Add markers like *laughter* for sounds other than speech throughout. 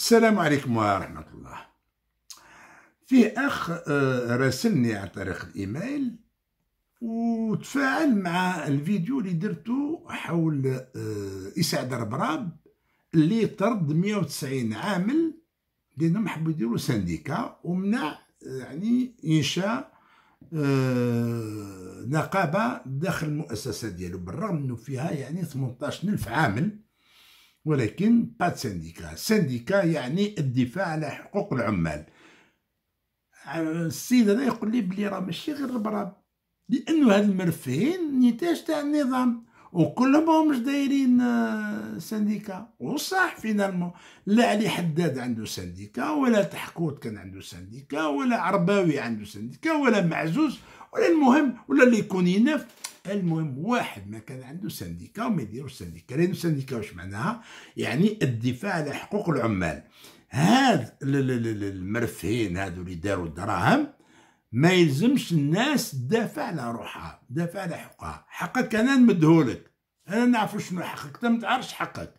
السلام عليكم ورحمة الله فيه أخ آه، راسلني عن طريق الإيميل وتفاعل مع الفيديو اللي درته حول آه، إسعد ربراب اللي طرد 190 عامل لأنهم حبوا يديروا سنديكا ومنع آه، يعني إنشاء نقابة داخل المؤسسة ديالو بالرغم أنه فيها يعني 18 ألف عامل ولكن با سنديكا سنديكا يعني الدفاع على حقوق العمال السيد هذا يقول لي بلي راه ماشي غير البراب لانه هاد المرفهين نتاج تاع النظام وكلهم مش دايرين سنديكا آه، وصح فينالمون لا علي حداد عنده سنديكا ولا تحكوت كان عنده سنديكا ولا عرباوي عنده سنديكا ولا معزوز ولا المهم ولا اللي يكون ينف المهم واحد ما كان عنده سنديكا وما يديروش سنديكا لأنه سنديكا واش معناها يعني الدفاع على حقوق العمال هاد المرفهين هادو اللي داروا الدراهم ما يلزمش الناس تدافع على روحها تدافع على حقها حقك انا نمدهولك انا نعرف شنو حقك انت ما تعرفش حقك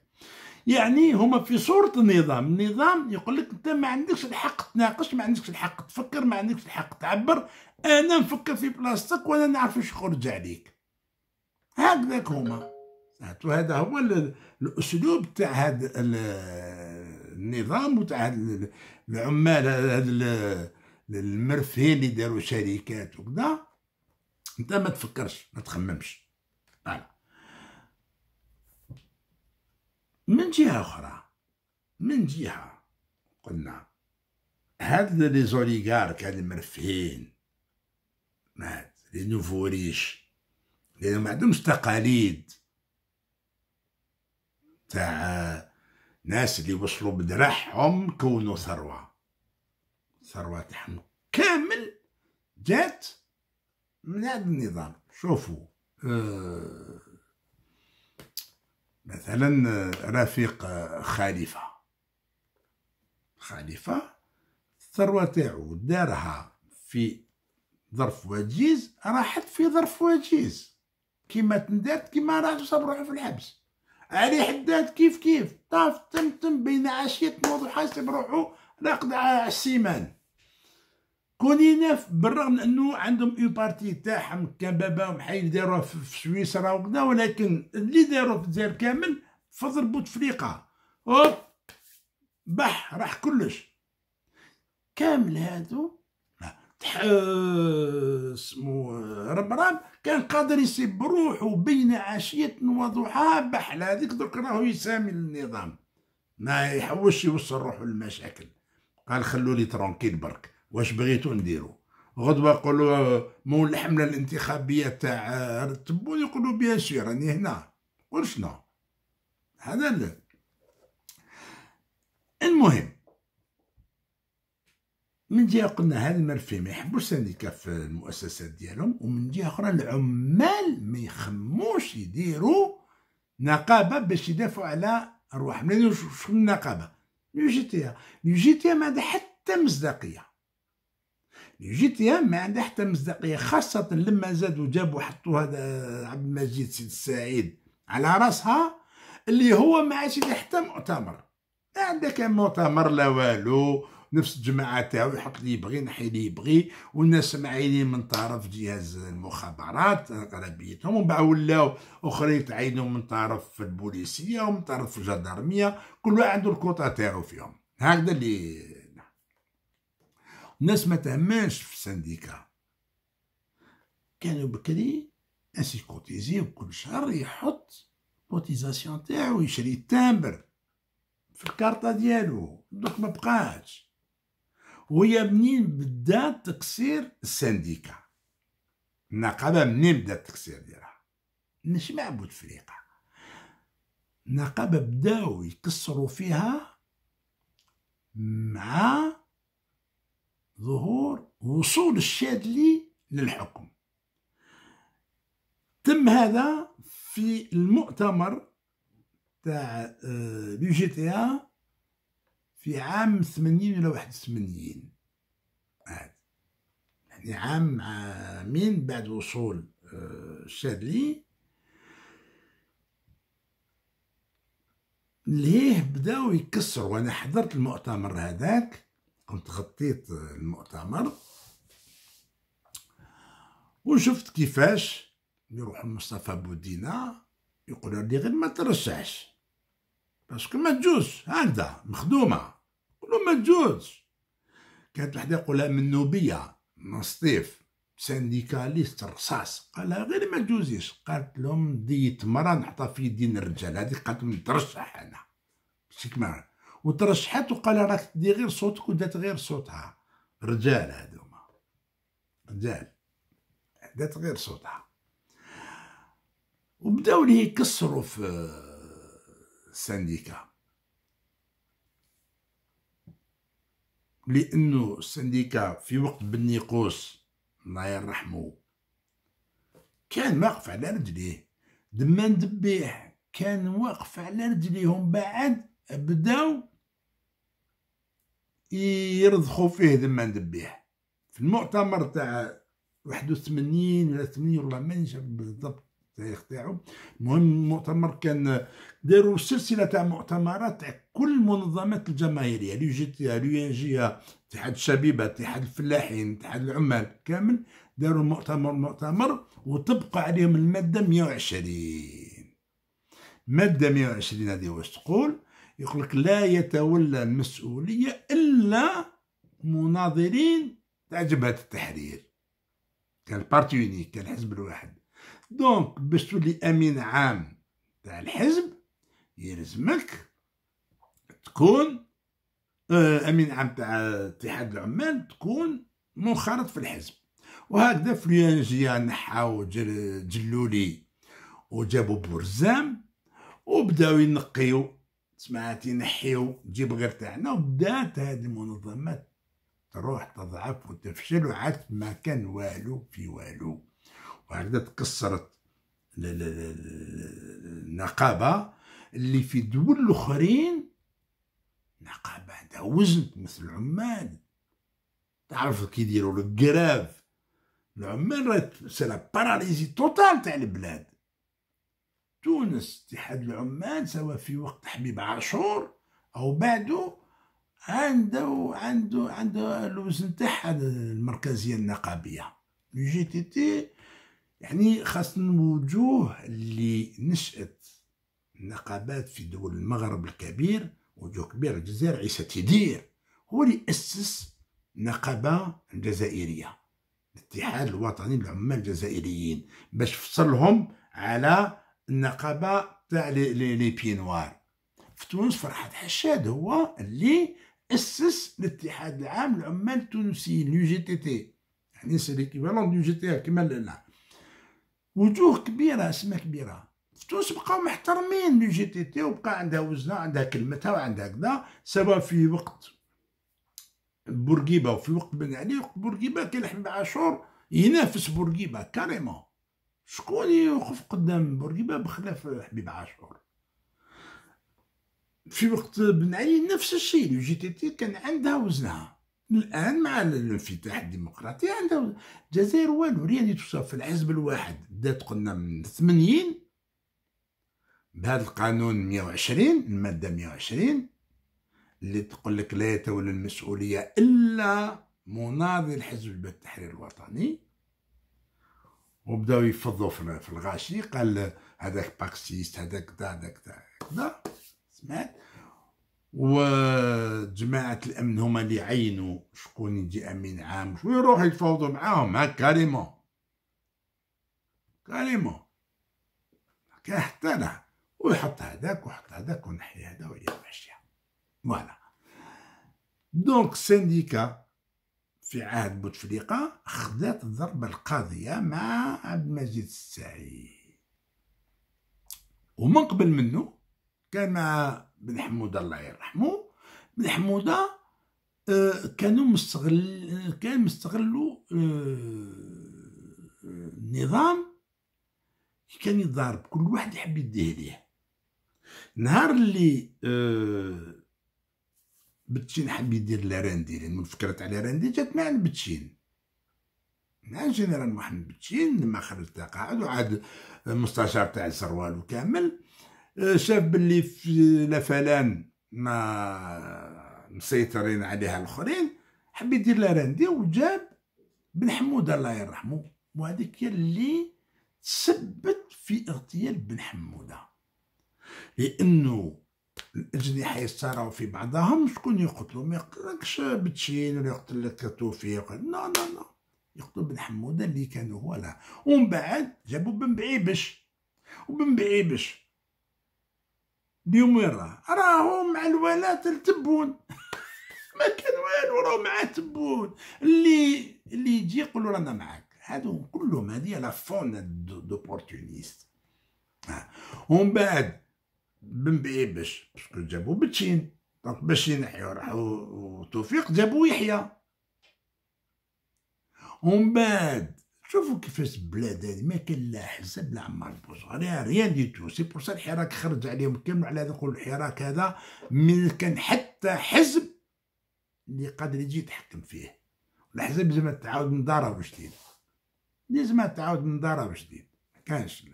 يعني هما في صورة النظام النظام يقول لك انت ما عندكش الحق تناقش ما عندكش الحق تفكر ما عندكش الحق تعبر انا نفكر في بلاصتك وانا نعرف واش خرج عليك هكذاك ذاك هما هذا هو الاسلوب تاع هاد النظام وتاع هاد العمال هاد المرفهين اللي داروا شركات وكذا انت ما تفكرش ما تخممش فوالا من جهه اخرى من جهه قلنا هاد لي زوليغارك هاد المرفهين مات لي نوفو ريش لأنه ما عندهمش تقاليد تاع ناس اللي وصلوا بدرعهم كونوا ثروة ثروة تاعهم كامل جات من هذا النظام شوفوا آه، مثلا رفيق خليفة خليفة الثروة تاعو دارها في ظرف وجيز راحت في ظرف وجيز كيما تندات كيما راه صاب روحو في الحبس علي حداد كيف كيف طاف تمتم بين عشية نوض وحاسب روحو راقد على السيمان كونيناف بالرغم انه عندهم اون بارتي تاعهم كبابا حي داروها في سويسرا وكذا ولكن اللي داروه في الجزائر كامل فضل بوتفليقه هوب بح راح كلش كامل هادو اسمو ربرام كان قادر يسيب بروحه بين عشية وضحاها بحال هذيك درك راهو يسامي النظام ما يحوش يوصل روحه للمشاكل قال خلوا لي ترونكيل برك واش بغيتو نديرو غدوة قولوا آه، مول الحملة الانتخابية تاع رتبو آه، يقولوا بيان سير راني هنا قول شنو هذا المهم من جهه قلنا هذا المرفي ما يحبوش سنديكا في المؤسسات ديالهم ومن جهه اخرى العمال ما يخموش يديروا نقابه باش يدافعوا على ارواحهم لان شكون النقابه تي ا إيه. إيه ما عندها حتى مصداقيه ا إيه ما عندها حتى مصداقيه خاصه لما زادوا جابوا حطوا هذا عبد المجيد سيد السعيد على راسها اللي هو ما عادش حتى مؤتمر ما عندك مؤتمر لا والو نفس الجماعه تاعو يحط لي يبغي نحي لي يبغي والناس معينين من طرف جهاز المخابرات اغلبيتهم ومن بعد ولاو اخرين تعينوا من طرف البوليسيه ومن طرف الجدارميه كل واحد عنده الكوطا تاعو فيهم هكذا اللي الناس ما تهماش في السنديكا كانوا بكري انسي كوتيزي كل شهر يحط كوتيزاسيون تاعو يشري التامبر في الكارطه ديالو دوك ما بقاش وهي منين بدا تقصير السنديكا النقابة منين بدا التقصير ديالها مش مع بوتفليقة النقابة بداو يكسروا فيها مع ظهور وصول الشادلي للحكم تم هذا في المؤتمر تاع لي آه، جي تي إيه في عام 80 ولا 81 يعني عام عامين بعد وصول شادلي آه، ليه بداو يكسر انا حضرت المؤتمر هذاك كنت غطيت المؤتمر وشفت كيفاش يروح مصطفى بودينا يقول لي غير ما ترشحش باسكو ما تجوزش هكذا مخدومه قولوا ما تجوزش كانت وحده يقولها من نوبيه من سطيف سانديكاليست الرصاص قالها غير ما تجوزيش قالت لهم دي تمره نحطها في يدين الرجال هذيك قالت لهم نترشح انا ماشي كما وترشحت وقال راك دي غير صوتك ودات غير صوتها رجال هذوما رجال دات غير صوتها وبداو لي يكسروا في سنديكا لانه السنديكه في وقت بن قوس الله يرحمه كان واقف على رجليه دمان دبيح كان واقف على رجليهم بعد بداو يرضخوا فيه دمان دبيح في المؤتمر تاع 81 ولا 80 والله مانيش بالضبط التاريخ تاعو المهم المؤتمر كان داروا سلسله تاع مؤتمرات تاع كل منظمات الجماهيريه لي جي تي لو ان جي اتحاد الشبيبه اتحاد الفلاحين اتحاد العمال كامل داروا مؤتمر مؤتمر وتبقى عليهم الماده 120 ماده 120 هذه واش تقول يقول لك لا يتولى المسؤوليه الا مناظرين تاع جبهه التحرير كان بارتي يونيك كان الحزب الواحد دونك باش تولي امين عام تاع الحزب يلزمك تكون آه، امين عام تاع اتحاد العمال تكون منخرط في الحزب وهكذا فليانجيا نحاو جلولي وجابوا بورزام وبداو ينقيو سمعتي نحيو جيب غير تاعنا وبدات هذه المنظمات تروح تضعف وتفشل وعاد ما كان والو في والو وهكذا تكسرت النقابه اللي في دول الاخرين نقابه عندها وزن مثل العمال تعرف كي يديروا الكراف العمال راه سي لا باراليزي توتال تاع البلاد تونس اتحاد العمال سواء في وقت حبيب عاشور او بعده عنده عنده عنده الوزن تاعها المركزيه النقابيه الجي تي تي يعني خاصنا الوجوه اللي نشأت النقابات في دول المغرب الكبير وجوه كبير الجزائر عيسى تدير هو اللي أسس نقابة جزائرية الاتحاد الوطني للعمال الجزائريين باش فصلهم على النقابة تاع لي بينوار في تونس فرحات حشاد هو اللي أسس الاتحاد العام للعمال التونسيين يو جي تي تي يعني سي ليكيفالون دو جي تي كيما لنا وجوه كبيره اسماء كبيره في تونس بقاو محترمين لو جي تي تي وبقى عندها وزنها عندها كلمتها وعندها كذا سواء في وقت بورقيبه وفي وقت بن علي وقت بورقيبه كان حمد عاشور ينافس بورقيبه كاريمون شكون يوقف قدام بورقيبه بخلاف حبيب عاشور في وقت بن علي نفس الشيء لو جي تي تي كان عندها وزنها الان مع الانفتاح الديمقراطي عندها الجزائر والو ريال توصف في الحزب الواحد بدات قلنا من 80 بهذا القانون 120 الماده 120 اللي تقول لك لا يتولى المسؤوليه الا مناضل حزب التحرير الوطني وبداو يفضوا في الغاشي قال هذاك باكسيست هذاك دا هذاك دا سمعت وجماعة الأمن هما اللي عينوا شكون يجي أمين عام ويروح يتفاوضوا معاهم هاك كاريمون كاريمون حتى أنا ويحط هذاك ويحط هذاك ونحي هذا ويا ماشية فوالا دونك سنديكا في عهد بوتفليقة خذات الضربة القاضية مع عبد المجيد السعيد ومن قبل منه كان مع بن حموده الله يرحمه بن حموده آه، كانوا مستغل كان مستغلوا النظام آه، آه، كان يضارب كل واحد يحب يديه ليه نهار اللي بتشين حب يدير لارندي لان من فكره على راندي جات مع بتشين مع الجنرال محمد بتشين لما خرج تقاعد وعاد مستشار تاع السروال وكامل أه، شاف باللي في لفلان ما مسيطرين عليها الاخرين حبي يدير لها راندي وجاب بن حموده الله يرحمه وهذيك هي اللي تسبت في اغتيال بن حموده لانه الاجنحه يتصارعوا في بعضهم شكون يقتلوا ما يقتلكش بتشين ولا يقتل لك توفيق لا لا لا يقتلوا بن حموده اللي كانوا هو لا ومن بعد جابوا بن بعيبش وبن بعيبش اليوم وين راه راهم مع الولات التبون *laughs* ما كان والو راهو مع تبون اللي اللي يجي يقولوا رانا معاك هادو كلهم هذه لا فون دوبورتونيست ومن بعد بن بيبش باسكو جابو بتشين دونك باش ينحيو راحو توفيق جابو يحيى ومن بعد شوفوا كيفاش البلاد هذه ما كان لا حزب لا عمار بوصري ريان دي تو سي بور سا الحراك خرج عليهم كامل على هذا الحراك هذا من كان حتى حزب اللي قادر يجي يتحكم فيه الاحزاب لازم تعاود من دارها وجديد لازم تعاود من دارها وجديد ما كانش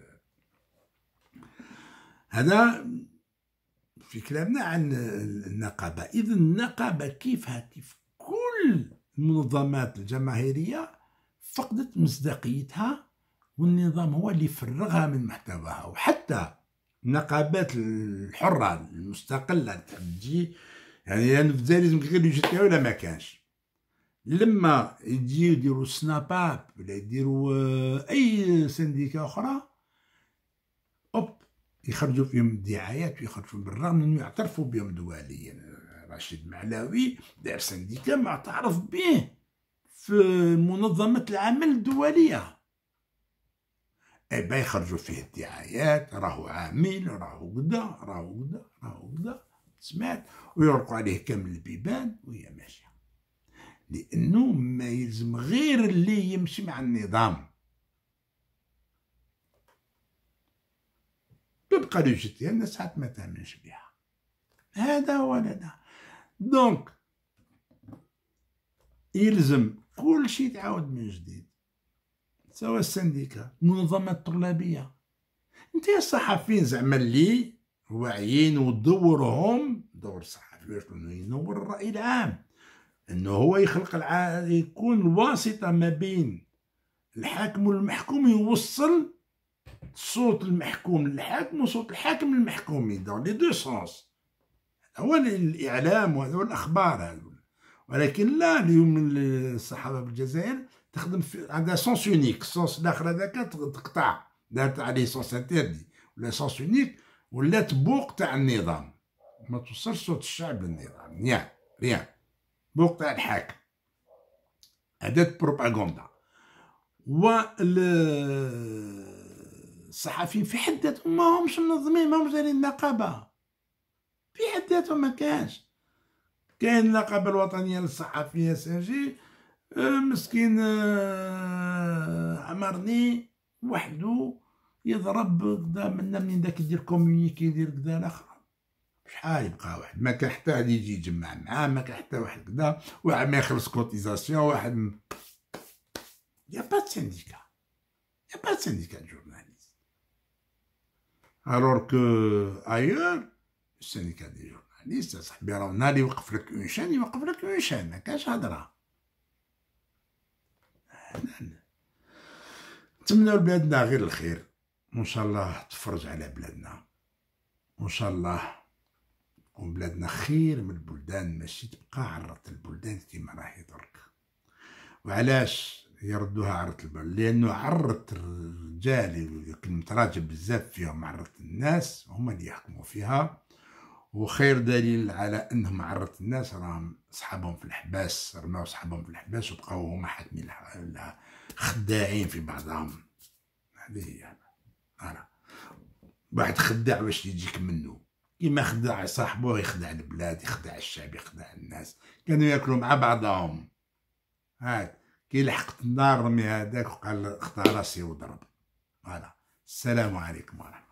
هذا في كلامنا عن النقابه اذا النقابه كيفها كيف كل المنظمات الجماهيريه فقدت مصداقيتها والنظام هو اللي فرغها من محتواها وحتى النقابات الحرة المستقلة تحب تجي يعني يعني في الجزائر لازم غير يجي ولا ما كانش لما يجيو يديروا سناباب ولا يديروا آه، اي سنديكا اخرى اوب يخرجوا فيهم الدعايات ويخرجوا بالرغم انه يعترفوا بهم دوليا يعني رشيد معلاوي دار سنديكا معترف به في منظمة العمل الدولية اي يخرجوا فيه الدعايات راهو عامل راهو قدا راهو قدا راهو قدا سمعت ويرقوا عليه كامل البيبان وهي ماشية لأنه ما يلزم غير اللي يمشي مع النظام تبقى لوجيتي أنا ساعات ما تامنش بها هذا هو هذا دونك يلزم كل شيء تعاود من جديد سواء السنديكا المنظمات الطلابية انت يا الصحفيين زعما اللي واعيين ودورهم دور الصحفي باش ينور الرأي العام انه هو يخلق الع... يكون الواسطة ما بين الحاكم والمحكوم يوصل صوت المحكوم للحاكم وصوت الحاكم للمحكومين دون لي دو سونس هو الاعلام والاخبار الاخبار هذا ولكن لا اليوم الصحافه بالجزائر تخدم في عندها سونس يونيك سونس الاخر هذاك تقطع دارت عليه سونس انتردي ولا سونس يونيك ولا بوق تاع النظام ما توصلش صوت الشعب للنظام نيا ريان بوق تاع الحاكم اداه بروباغندا و الصحفيين في حد ذاتهم ما همش منظمين ما همش دايرين النقابة في حد ذاتهم ما كانش كاين النقابه الوطنيه للصحفيين سانجي آه، مسكين آه، عمرني وحدو يضرب كدا منا منين داك يدير كومونيكي يدير كدا لاخر شحال يبقى واحد ما كان حتى واحد يجي يجمع معاه ما كان حتى واحد كدا واحد ما يخلص كوتيزاسيون واحد يا با سانديكا يا با سانديكا جورناليست الور كو ايور سانديكا دي جورناليست الحديث صاحبي راه نهار يوقف لك اون شان يوقف لك اون شان ما كاش هضره نتمنى لبلادنا غير الخير وان شاء الله تفرج على بلادنا وان شاء الله تكون بلادنا خير من البلدان ماشي تبقى عرضت البلدان كيما راهي درك وعلاش يردوها عرضت البلد لانه عرضت الرجال كنت راجل بزاف فيهم عرضت الناس هما اللي يحكموا فيها وخير دليل على انهم عرضت الناس راهم صحابهم في الحباس رماو صحابهم في الحباس وبقاو هما حاتمين خداعين في بعضهم هذه هي انا واحد خداع واش يجيك منه كيما خداع صاحبه يخدع البلاد يخدع الشعب يخدع الناس كانوا ياكلوا مع بعضهم هاك كي لحقت النار رمي هذاك وقال اختار راسي وضرب فوالا السلام عليكم ورحمه